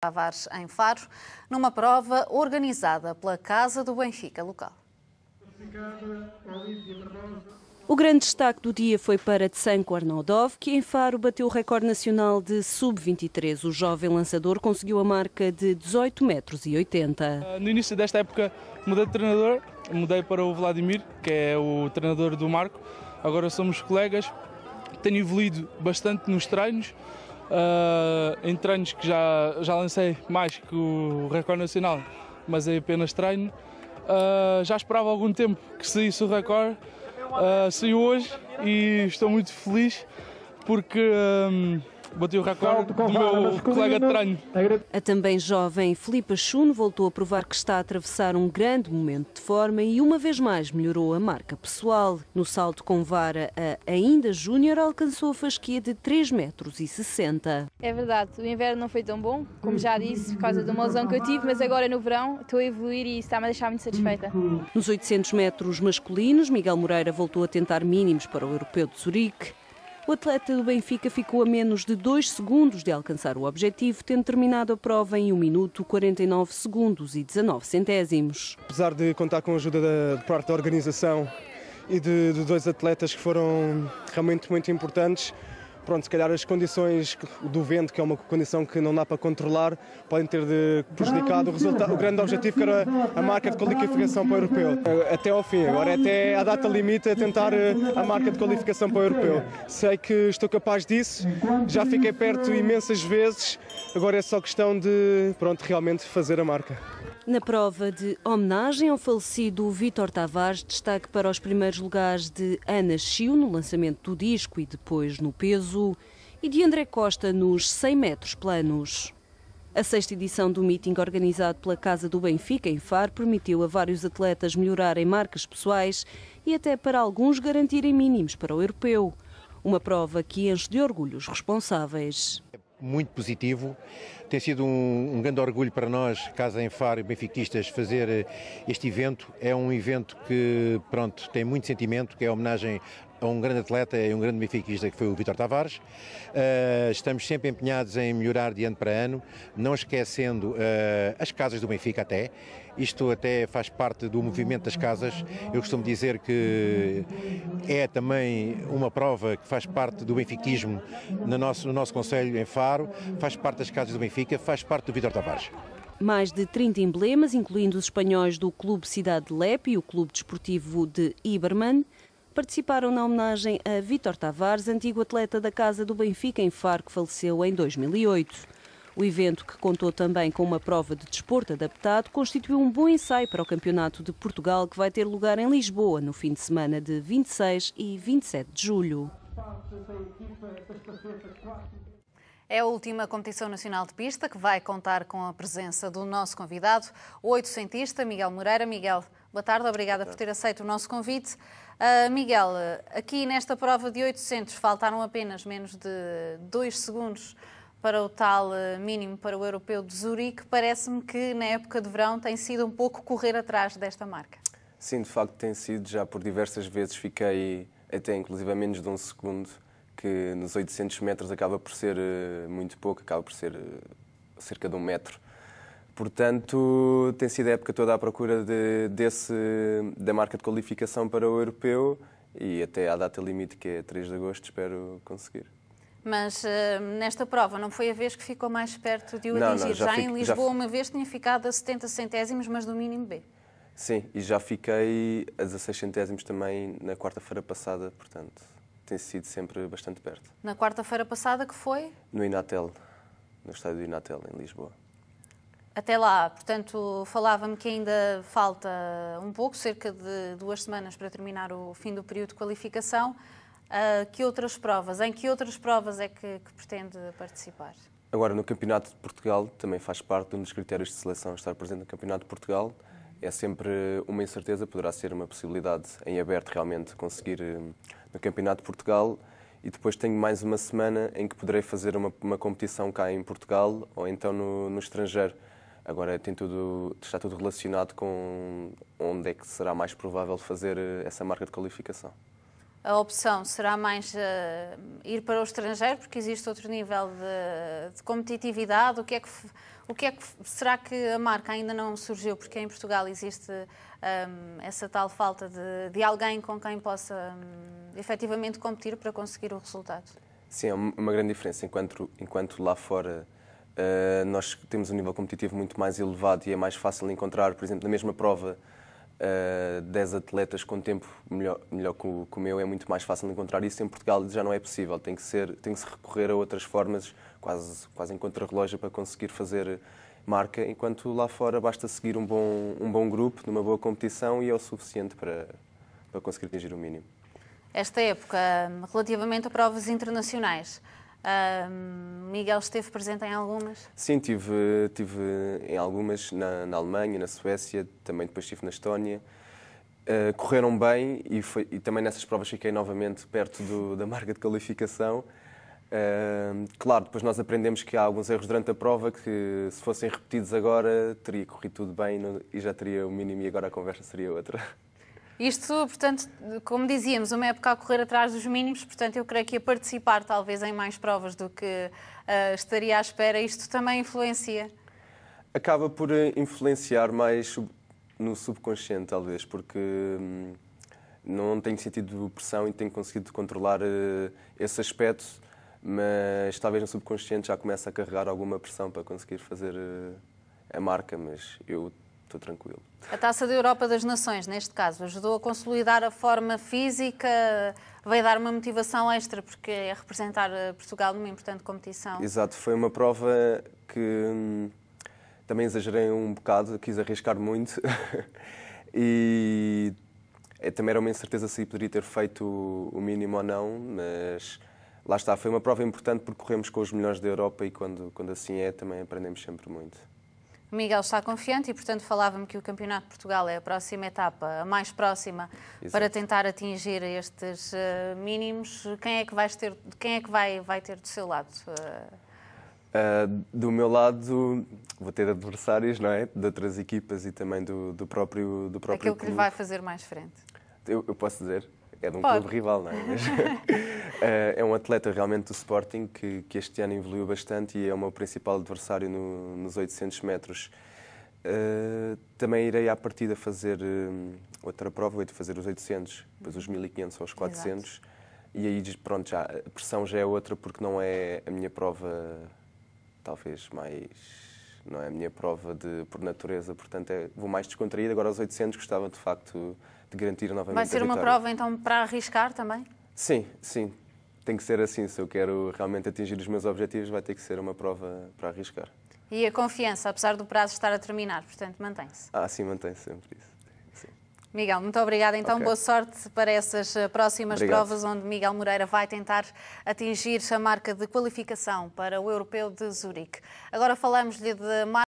Tavares em Faro, numa prova organizada pela Casa do Benfica local. O grande destaque do dia foi para Tsanko Arnoldov, que em Faro bateu o recorde nacional de sub-23. O jovem lançador conseguiu a marca de 18 metros e 80. Ah, no início desta época mudei de treinador, mudei para o Vladimir, que é o treinador do Marco. Agora somos colegas. Tenho evoluído bastante nos treinos. Uh, em treinos que já, já lancei mais que o recorde nacional, mas é apenas treino. Uh, já esperava algum tempo que saísse o recorde, uh, saiu hoje e estou muito feliz porque. Hum, Bati o recorde do meu colega de treino. A também jovem Filipa Chuno voltou a provar que está a atravessar um grande momento de forma e uma vez mais melhorou a marca pessoal. No salto com vara, a ainda júnior alcançou a fasquia de 3,60 metros. É verdade, o inverno não foi tão bom, como já disse, por causa de uma lesão que eu tive, mas agora no verão estou a evoluir e isso está-me a deixar muito satisfeita. Nos 800 metros masculinos, Miguel Moreira voltou a tentar mínimos para o europeu de Zurique. O atleta do Benfica ficou a menos de 2 segundos de alcançar o objetivo, tendo terminado a prova em 1 minuto 49 segundos e 19 centésimos. Apesar de contar com a ajuda da, parte da organização e de, de dois atletas que foram realmente muito importantes, pronto, se calhar as condições do vento, que é uma condição que não dá para controlar, podem ter prejudicado o resultado. O grande objetivo que era a marca de qualificação para o europeu. Eh, até ao fim, agora é até à data limite a tentar eh, a marca de qualificação para o europeu. Sei que estou capaz disso, já fiquei perto imensas vezes, agora é só questão de, pronto, realmente fazer a marca. Na prova de homenagem ao falecido Vítor Tavares, destaque para os primeiros lugares de Ana Chiu no lançamento do disco e depois no peso, e de André Costa nos 100 metros planos. A sexta edição do meeting organizado pela Casa do Benfica em Far permitiu a vários atletas melhorarem marcas pessoais e até para alguns garantirem mínimos para o europeu. Uma prova que enche de orgulho os responsáveis muito positivo. Tem sido um, um grande orgulho para nós, Casa em Faro e Benfiquistas, fazer eh, este evento. É um evento que, pronto, tem muito sentimento, que é homenagem a um grande atleta e um grande benfiquista que foi o Vitor Tavares. Uh, estamos sempre empenhados em melhorar de ano para ano, não esquecendo uh, as casas do Benfica até. Isto até faz parte do movimento das casas. Eu costumo dizer que é também uma prova que faz parte do benfiquismo no nosso, no nosso Conselho em Faro, faz parte das casas do Benfica, faz parte do Vitor Tavares. Mais de 30 emblemas, incluindo os espanhóis do Clube Cidade de Lep e o Clube Desportivo de Iberman participaram na homenagem a Vítor Tavares, antigo atleta da Casa do Benfica em Faro, que faleceu em 2008. O evento, que contou também com uma prova de desporto adaptado, constituiu um bom ensaio para o Campeonato de Portugal, que vai ter lugar em Lisboa no fim de semana de 26 e 27 de julho. É a última competição nacional de pista que vai contar com a presença do nosso convidado, o oitocentista Miguel Moreira. Miguel, Boa tarde, obrigada Boa tarde. por ter aceito o nosso convite. Uh, Miguel, aqui nesta prova de 800 faltaram apenas menos de 2 segundos para o tal ah, mínimo para o europeu de Zurique. Parece-me que na época de verão tem sido um pouco correr atrás desta marca. Sim, de facto tem sido. Já por diversas vezes fiquei até inclusive a menos de um segundo, que nos 800 metros acaba por ser eh, muito pouco, acaba por ser eh, cerca de um metro. Portanto, tem sido a época toda à procura de, desse, da marca de qualificação para o europeu e até à data limite, que é 3 de agosto, espero conseguir. Mas uh, nesta prova não foi a vez que ficou mais perto de o não, atingir. Não, já, já fico, em Lisboa, já... uma vez, tinha ficado a 70 centésimos, mas do mínimo B. Sim, e já fiquei a 16 centésimos também na quarta-feira passada, portanto, tem sido sempre bastante perto. Na quarta-feira passada que foi? No Inatel, no estádio do Inatel, em Lisboa. Até lá, portanto, falava-me que ainda falta um pouco, cerca de duas semanas para terminar o fim do período de qualificação. Uh, que outras provas? Em que outras provas é que, que, pretende participar? Agora, no Campeonato de Portugal, também faz parte de um dos critérios de seleção estar presente no Campeonato de Portugal. É sempre uma incerteza, poderá ser uma possibilidade em aberto realmente conseguir hum, no Campeonato de Portugal. E depois tenho mais uma semana em que poderei fazer uma, uma competição cá em Portugal ou então no, no estrangeiro. Agora tem tudo, está tudo relacionado com onde é que será mais provável fazer eh, essa marca de qualificação. A opção será mais uh, ir para o estrangeiro, porque existe outro nível de, de competitividade. O que, é que, o que é que será que a marca ainda não surgiu? Porque em Portugal existe um, ehm, essa tal falta de, de, alguém com quem possa um, ehm, efetivamente competir para conseguir o resultado. Sim, é uma grande diferença. Enquanto, enquanto lá fora eh, nós temos um nível competitivo muito mais elevado e é mais fácil encontrar, por exemplo, na mesma prova, uh, eh, 10 atletas com tempo melhor, melhor que, o, que o meu, é muito mais fácil encontrar isso. Em Portugal já não é possível, tem que, ser, tem que se recorrer a outras formas, quase, quase em relógio para conseguir fazer marca, enquanto lá fora basta seguir um bom, um bom grupo, numa boa competição e é o suficiente para, para conseguir atingir o mínimo. Esta época, relativamente a provas internacionais, Uh, Miguel esteve presente em algumas? Sim, tive, tive em algumas na, na Alemanha, na Suécia, também depois estive na Estónia. Uh, correram bem e, foi, e, também nessas provas fiquei novamente perto do, da marca de qualificação. Uh, claro, depois nós aprendemos que há alguns erros durante a prova que, se fossem repetidos agora, teria corrido tudo bem e já teria o mínimo, e agora a conversa seria outra. Isto, portanto, como dizíamos, uma época a correr atrás dos mínimos, portanto, eu creio que a participar talvez em mais provas do que uh, estaria à espera, isto também influencia? Acaba por eh, influenciar mais no subconsciente, talvez, porque hum, não tenho sentido pressão e tenho conseguido controlar eh, esse aspecto, mas talvez no subconsciente já começa a carregar alguma pressão para conseguir fazer a marca, mas eu estou tranquilo. A Taça da Europa das Nações, neste caso, ajudou a consolidar a forma física, veio dar uma motivação extra, porque é representar eh, Portugal numa importante competição. Exato, foi uma prova que hum, também exagerei um bocado, quis arriscar muito e é, também era uma incerteza se poderia ter feito o mínimo ou não, mas lá está, foi uma prova importante porque corremos com os melhores da Europa e quando, quando assim é também aprendemos sempre muito. Miguel está confiante e, portanto, falava-me que o Campeonato de Portugal é a próxima etapa, a mais próxima, Exato. para tentar atingir estes uh, mínimos. Quem é que, vais ter, quem é que vai, vai ter do seu lado? Uh, do meu lado, vou ter adversários, não é? De outras equipas e também do, do próprio do próprio Aquilo clube. que lhe vai fazer mais frente. Eu, eu posso dizer? é de um Pode. clube rival, não é? Mas, eh, é um atleta realmente do Sporting que, que, este ano evoluiu bastante e é o meu principal adversário no, nos 800 metros. Uh, também irei à partida fazer uh, outra prova, vou fazer os 800, depois os 1500 uhum. ou os 400. Exato. E aí, pronto, já, a pressão já é outra porque não é a minha prova, talvez, mais não é? A minha prova de por natureza, portanto, é, vou mais descontraído. Agora aos 800 gostava de facto de garantir novamente. Vai ser uma prova então para arriscar também? Sim, sim. Tem que ser assim. Se eu quero realmente atingir os meus objetivos, vai ter que ser uma prova para arriscar. E a confiança, apesar do prazo estar a terminar, portanto, mantém-se? Ah, sim, mantém-se sempre isso. Miguel, muito obrigada. Então, okay. boa sorte para essas eh, próximas Obrigado. provas, onde Miguel Moreira vai tentar atingir a marca de qualificação para o Europeu de Zurique. Agora falamos-lhe de